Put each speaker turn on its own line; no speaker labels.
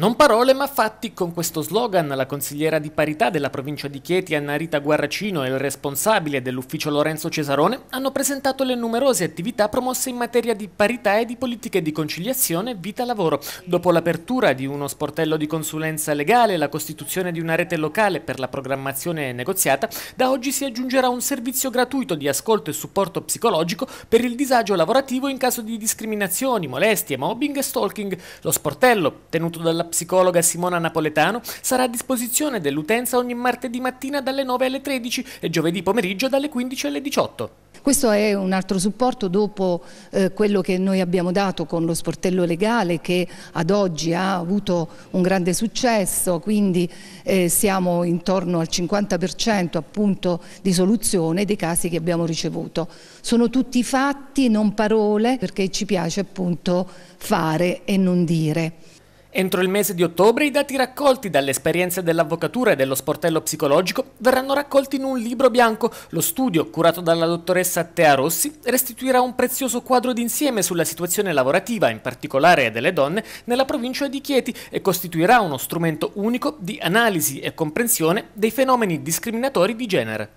Non parole ma fatti con questo slogan la consigliera di parità della provincia di Chieti Anna Rita Guarracino e il responsabile dell'ufficio Lorenzo Cesarone hanno presentato le numerose attività promosse in materia di parità e di politiche di conciliazione vita-lavoro, dopo l'apertura di uno sportello di consulenza legale e la costituzione di una rete locale per la programmazione negoziata, da oggi si aggiungerà un servizio gratuito di ascolto e supporto psicologico per il disagio lavorativo in caso di discriminazioni, molestie, mobbing e stalking. Lo sportello, tenuto dalla psicologa Simona Napoletano sarà a disposizione dell'utenza ogni martedì mattina dalle 9 alle 13 e giovedì pomeriggio dalle 15 alle 18.
Questo è un altro supporto dopo eh, quello che noi abbiamo dato con lo sportello legale che ad oggi ha avuto un grande successo, quindi eh, siamo intorno al 50% appunto di soluzione dei casi che abbiamo ricevuto. Sono tutti fatti, non parole, perché ci piace appunto fare e non dire.
Entro il mese di ottobre i dati raccolti dalle esperienze dell'avvocatura e dello sportello psicologico verranno raccolti in un libro bianco. Lo studio, curato dalla dottoressa Tea Rossi, restituirà un prezioso quadro d'insieme sulla situazione lavorativa, in particolare delle donne, nella provincia di Chieti e costituirà uno strumento unico di analisi e comprensione dei fenomeni discriminatori di genere.